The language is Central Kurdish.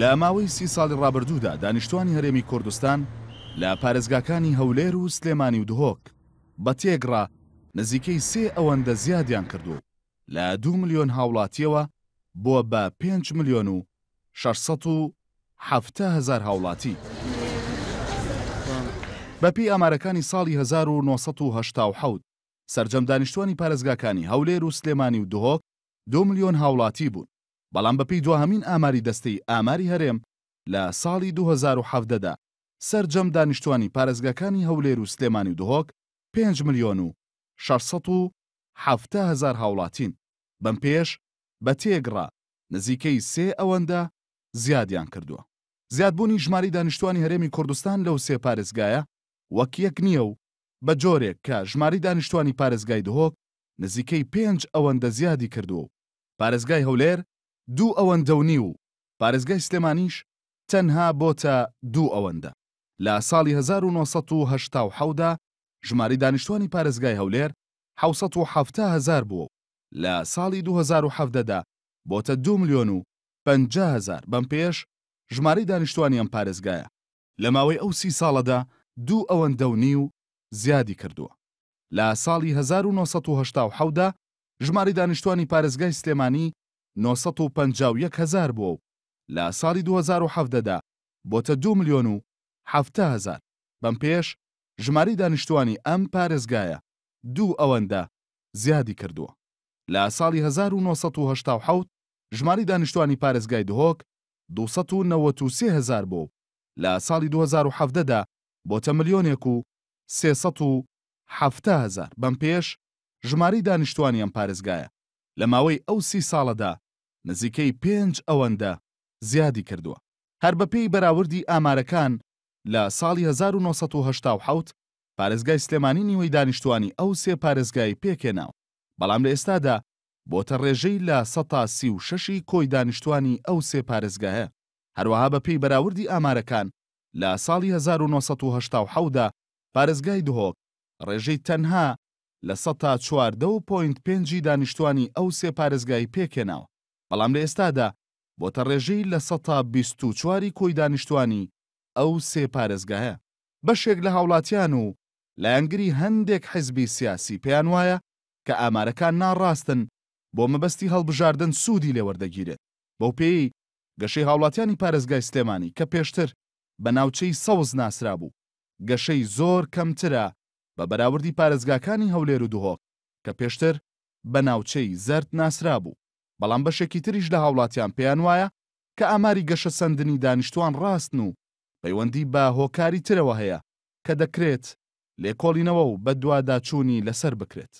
لە ئەماوەی سی ساڵی ڕابردوودا دانیشتوانی هەرێمی کوردستان لە پارێزگاکانی هەولێر و سلێمانی و دهۆک بە تێگرا نزیکەی سێ ئەوەندە زیادیان کردو لە دو ملیۆن هاوڵاتیەوە بووە بە 5 ملیۆن و 600هزار هاوڵاتی. بەپی ئامارەکانی ساڵی 1970 سرجەم دانیشتوانی پارێزگاکانی هەولێر و سلێمانی و دهۆک دو ملیۆن هاوڵاتی بوون بەڵام بەپی دوهەمین ئاماری دەستەی ئاماری هەرێم لە ساڵی 2017دا سەرجەم دانیشتوانی پارێزگەکانی هەولێر و سلێمانی دهۆک 5 میلیۆن و 600هزار هاوڵاتین بەم پێش بە تێگرا نزیکەی سێ ئەوەندە زیادیان کردووە زیادبوونی ژماری دانیشتوانی هەرێمی کوردستان لەو سێ پارێزگایە وەک یەک نییە و بە جۆرێک کە ژماری دانیشتوانی پارێزگای دهۆک نزیکەی پێنج ئەوەندە زیادی کردو و پارێزگای هەولێر دوو ئەوەندەونی و پارێزگای سلێمانیش تەنها بۆتە دوو ئەوەندە لە ساڵی 1970دا ژماری دانیشتوانی پارێزگای هەولێر 1970هزار بوو لە ساڵی 2017دا بۆتە دو میلیۆن و 500هزار بەم پێش ژماری دانیشتوانیان پارێزگایە لە ماوەی ئەو سی ساڵەدا دوو ئەوەندەونی و زیادی کردووە لە ساڵی 1970دا ژماری دانیشتوانی پارێزگای سلێمانی 950هزار بووە و لە ساڵی 2017دا بۆتە دو ملیۆن و هزار بەم پێش ژماری دانیشتوانی ئەم پارێزگایە دوو ئەوەندە زیادی کردووە لە ساڵی 1970 ژماری دانیشتوانی پارێزگای دهۆک 2930هزار بوو لە ساڵی 2017دا بۆتە ملیۆنێک و 300 هزار بەم پێش ژماری دانیشتوانی ئەم پارێزگایە لە ماوەی ئەو سی ساڵەدا نزیکەی پێنج ئەوەندە زیادی کردووە هەر بەپێی بەراوردی ئامارەکان لە ساڵی 1970 پارێزگای سلێمانی نیوەی دانیشتوانی ئەو سێ پارێزگای پێکێناو بەڵام لە ئێستادا بۆتە ڕێژەی لە 1936 کۆی دانیشتوانی ئەو سێ پارێزگایە هەروەها بەپێی بەراوردی ئامارەکان لە ساڵی 1970دا پارێزگای دهۆک ڕێژەی تەنها لە 1940.5 دانیشتوانی ئەو سێ پارێزگای پێکێناوە بەڵام لە ئێستادا بۆتە ڕێژەی لە 1920 کۆی دانیشتوانی ئەو سێ پارێزگایە بەشێک لە هاوڵاتیان و لە ئەنگری هەندێک حزبی سیاسی پێیان وایە کە ئامارەکان ناڕاستن بۆ مەبەستی هەڵبژاردن سوودی لێوەردەگیرێت بەو پێی گەشەی هاوڵاتیانی پارێزگای سلێمانی کە پێشتر بە ناوچەی سەوز ناسرا بوو گەشەی زۆر کەمترە بە بەراوردی پارێزگاکانی هەولێر و دهۆک کە پێشتر بە ناوچەی زرد ناسرا بوو بەڵام بەشێکی تریش لە هاوڵاتیان پێیان وایە کە ئاماری گەشە سندنی دانیشتوان ڕاستن و پەیوەندی بە هۆکاری ترەوە هەیە کە دەکرێت لێکۆڵینەوە و بە دوواداچوونی لەسەر بکرێت